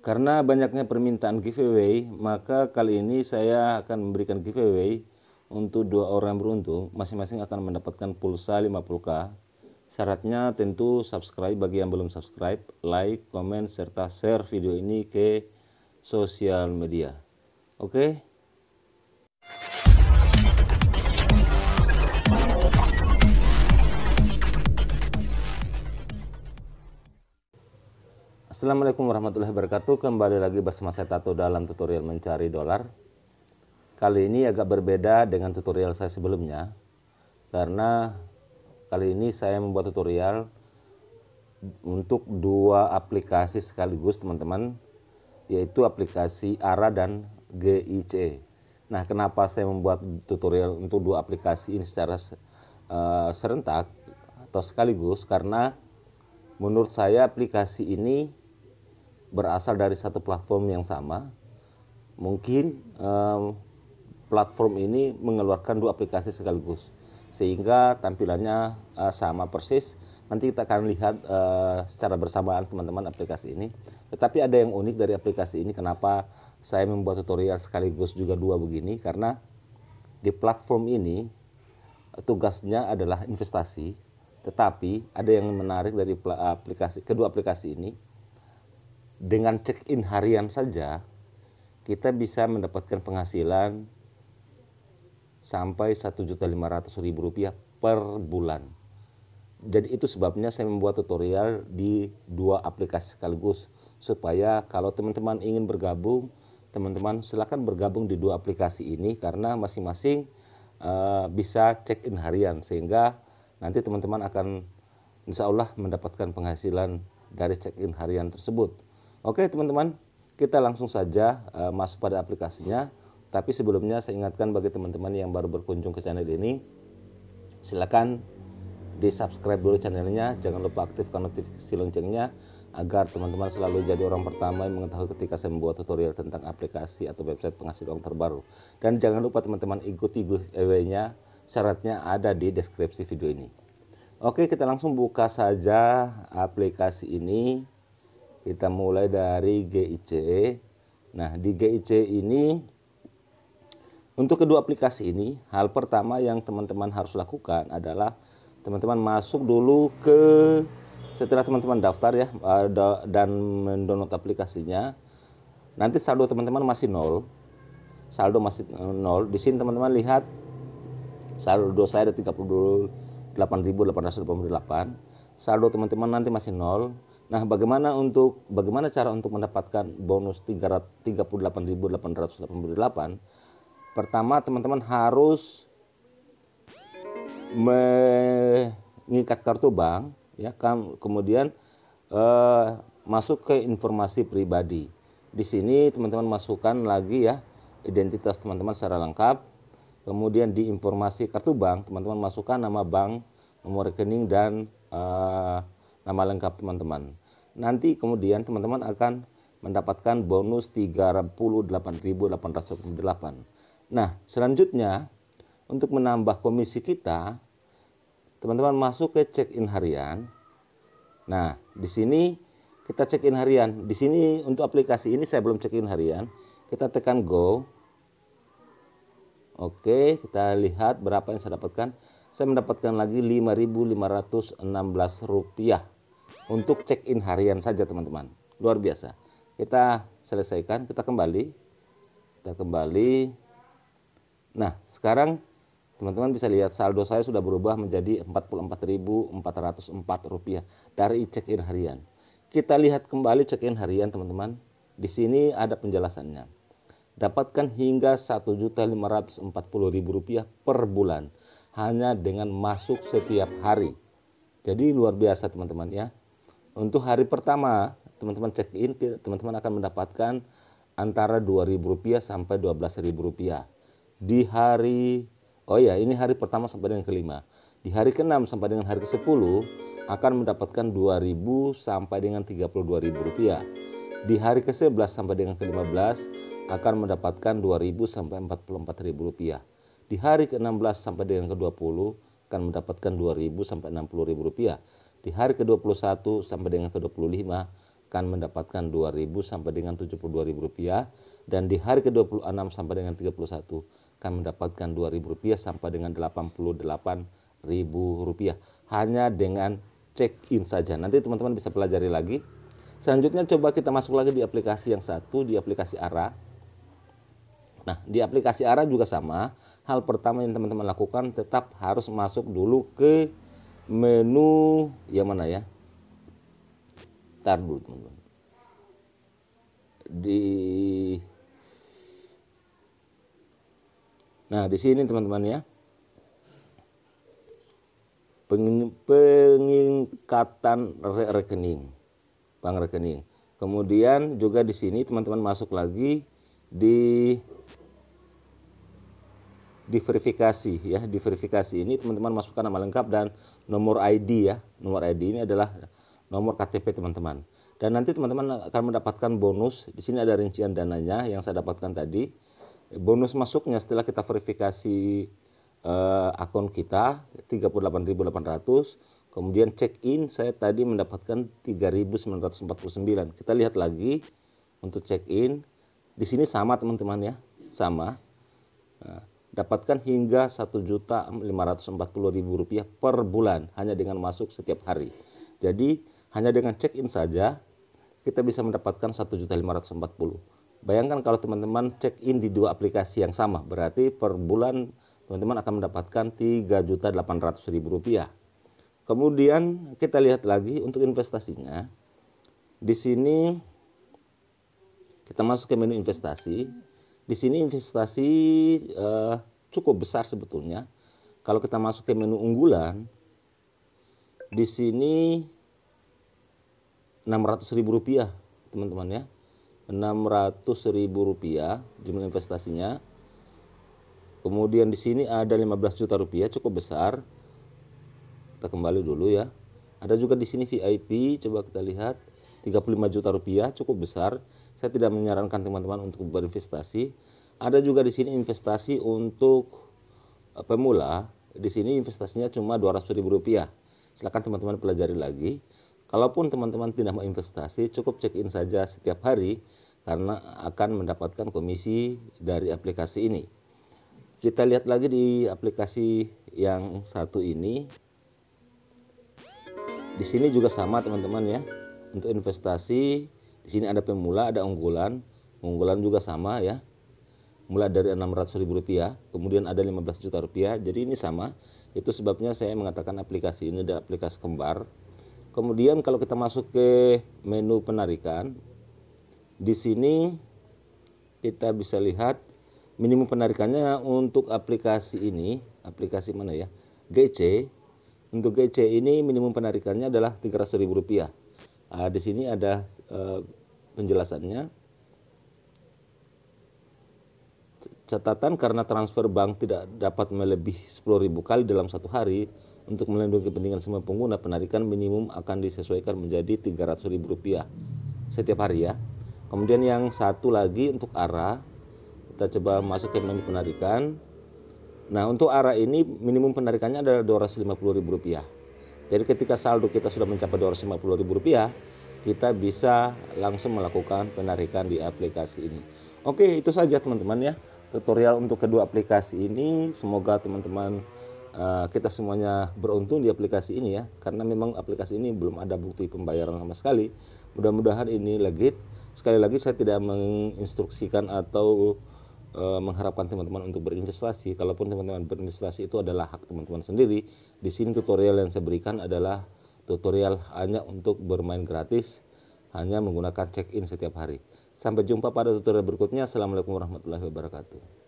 Karena banyaknya permintaan giveaway, maka kali ini saya akan memberikan giveaway untuk dua orang beruntung, masing-masing akan mendapatkan pulsa 50k. Syaratnya tentu subscribe bagi yang belum subscribe, like, komen, serta share video ini ke sosial media. Oke? Okay? Assalamualaikum warahmatullahi wabarakatuh. Kembali lagi bersama saya Tato dalam tutorial mencari dolar. Kali ini agak berbeda dengan tutorial saya sebelumnya. Karena kali ini saya membuat tutorial untuk dua aplikasi sekaligus teman-teman, yaitu aplikasi ARA dan GIC. Nah, kenapa saya membuat tutorial untuk dua aplikasi ini secara uh, serentak atau sekaligus karena menurut saya aplikasi ini berasal dari satu platform yang sama, mungkin um, platform ini mengeluarkan dua aplikasi sekaligus, sehingga tampilannya uh, sama persis. Nanti kita akan lihat uh, secara bersamaan teman-teman aplikasi ini. Tetapi ada yang unik dari aplikasi ini, kenapa saya membuat tutorial sekaligus juga dua begini, karena di platform ini tugasnya adalah investasi, tetapi ada yang menarik dari aplikasi kedua aplikasi ini dengan check-in harian saja kita bisa mendapatkan penghasilan sampai Rp1.500.000 per bulan. Jadi itu sebabnya saya membuat tutorial di dua aplikasi sekaligus supaya kalau teman-teman ingin bergabung, teman-teman silakan bergabung di dua aplikasi ini karena masing-masing uh, bisa check-in harian sehingga nanti teman-teman akan insya Allah mendapatkan penghasilan dari check-in harian tersebut. Oke teman-teman, kita langsung saja uh, masuk pada aplikasinya. Tapi sebelumnya saya ingatkan bagi teman-teman yang baru berkunjung ke channel ini, silakan di subscribe dulu channelnya. Jangan lupa aktifkan notifikasi loncengnya agar teman-teman selalu jadi orang pertama yang mengetahui ketika saya membuat tutorial tentang aplikasi atau website penghasil uang terbaru. Dan jangan lupa teman-teman ikuti giveaway-nya, syaratnya ada di deskripsi video ini. Oke, kita langsung buka saja aplikasi ini. Kita mulai dari GIC. Nah, di GIC ini untuk kedua aplikasi ini, hal pertama yang teman-teman harus lakukan adalah teman-teman masuk dulu ke setelah teman-teman daftar ya dan mendownload aplikasinya. Nanti saldo teman-teman masih nol. Saldo masih nol. Di sini teman-teman lihat saldo saya ada 38.888. Saldo teman-teman nanti masih nol Nah, bagaimana untuk bagaimana cara untuk mendapatkan bonus 338.888? Pertama, teman-teman harus mengikat kartu bank ya, kan? kemudian eh, masuk ke informasi pribadi. Di sini teman-teman masukkan lagi ya identitas teman-teman secara lengkap. Kemudian di informasi kartu bank, teman-teman masukkan nama bank, nomor rekening dan eh, nama lengkap teman-teman nanti kemudian teman-teman akan mendapatkan bonus 38.808. Nah, selanjutnya untuk menambah komisi kita, teman-teman masuk ke check-in harian. Nah, di sini kita check-in harian. Di sini untuk aplikasi ini saya belum check-in harian. Kita tekan go. Oke, kita lihat berapa yang saya dapatkan. Saya mendapatkan lagi 5.516 rupiah untuk check-in harian saja teman-teman. Luar biasa. Kita selesaikan, kita kembali. Kita kembali. Nah, sekarang teman-teman bisa lihat saldo saya sudah berubah menjadi 44.404 rupiah dari check-in harian. Kita lihat kembali check-in harian teman-teman. Di sini ada penjelasannya. Dapatkan hingga rp rupiah per bulan hanya dengan masuk setiap hari. Jadi luar biasa teman-teman ya. Untuk hari pertama, teman-teman check in, teman-teman akan mendapatkan antara Rp2.000 sampai Rp12.000. Di hari oh ya, ini hari pertama sampai dengan kelima. Di hari ke-6 sampai dengan hari ke-10 akan mendapatkan Rp2.000 sampai dengan Rp32.000. Di hari ke-11 sampai dengan ke-15 akan mendapatkan Rp2.000 sampai Rp44.000. Di hari ke-16 sampai dengan ke-20 akan mendapatkan Rp2.000 sampai Rp60.000 di hari ke-21 sampai dengan ke-25 akan mendapatkan 2.000 sampai dengan 72.000 rupiah dan di hari ke-26 sampai dengan 31 akan mendapatkan 2.000 rupiah sampai dengan 88.000 rupiah hanya dengan check-in saja nanti teman-teman bisa pelajari lagi selanjutnya coba kita masuk lagi di aplikasi yang satu di aplikasi ARA nah di aplikasi ARA juga sama hal pertama yang teman-teman lakukan tetap harus masuk dulu ke menu yang mana ya? tarbut teman-teman. Di Nah, di sini teman-teman ya. Peningkatan pengingkatan re rekening. Bank rekening. Kemudian juga di sini teman-teman masuk lagi di diverifikasi ya diverifikasi ini teman-teman masukkan nama lengkap dan nomor ID ya nomor ID ini adalah nomor KTP teman-teman dan nanti teman-teman akan mendapatkan bonus di sini ada rincian dananya yang saya dapatkan tadi bonus masuknya setelah kita verifikasi uh, akun kita 38.800 kemudian check in saya tadi mendapatkan 3.949 kita lihat lagi untuk check in di sini sama teman-teman ya sama nah, dapatkan hingga Rp1.540.000 per bulan hanya dengan masuk setiap hari. Jadi hanya dengan check-in saja kita bisa mendapatkan 1.540. Bayangkan kalau teman-teman check-in di dua aplikasi yang sama, berarti per bulan teman-teman akan mendapatkan Rp3.800.000. Kemudian kita lihat lagi untuk investasinya. Di sini kita masuk ke menu investasi di sini investasi uh, cukup besar sebetulnya. Kalau kita masuk ke menu unggulan, di sini ratus ribu rupiah teman-teman ya ratus ribu rupiah jumlah investasinya kemudian di sini ada 15 juta rupiah cukup besar kita kembali dulu ya ada juga di sini VIP coba kita lihat 35 juta rupiah cukup besar saya tidak menyarankan teman-teman untuk berinvestasi. Ada juga di sini investasi untuk eh, pemula. Di sini investasinya cuma Rp200.000. Silakan teman-teman pelajari lagi. Kalaupun teman-teman tidak mau investasi, cukup check-in saja setiap hari karena akan mendapatkan komisi dari aplikasi ini. Kita lihat lagi di aplikasi yang satu ini. Di sini juga sama teman-teman ya. Untuk investasi di sini ada pemula, ada unggulan. Unggulan juga sama ya. Mulai dari Rp600.000, kemudian ada 15 juta rupiah. Jadi ini sama. Itu sebabnya saya mengatakan aplikasi ini ada aplikasi kembar. Kemudian kalau kita masuk ke menu penarikan, di sini kita bisa lihat minimum penarikannya untuk aplikasi ini, aplikasi mana ya? GC. Untuk GC ini minimum penarikannya adalah Rp300.000. Nah, ah, di sini ada eh, penjelasannya catatan karena transfer bank tidak dapat melebihi sepuluh ribu kali dalam satu hari untuk melindungi kepentingan semua pengguna penarikan minimum akan disesuaikan menjadi ribu rupiah setiap hari ya kemudian yang satu lagi untuk arah kita coba masuk ke menu penarikan nah untuk arah ini minimum penarikannya adalah ribu rupiah jadi ketika saldo kita sudah mencapai ribu rupiah kita bisa langsung melakukan penarikan di aplikasi ini. Oke, itu saja teman-teman ya tutorial untuk kedua aplikasi ini. Semoga teman-teman uh, kita semuanya beruntung di aplikasi ini ya, karena memang aplikasi ini belum ada bukti pembayaran sama sekali. Mudah-mudahan ini legit. Sekali lagi saya tidak menginstruksikan atau eh, mengharapkan teman-teman untuk berinvestasi. Kalaupun teman-teman berinvestasi itu adalah hak teman-teman sendiri. Di sini tutorial yang saya berikan adalah tutorial hanya untuk bermain gratis hanya menggunakan check-in setiap hari. Sampai jumpa pada tutorial berikutnya. Assalamualaikum warahmatullahi wabarakatuh.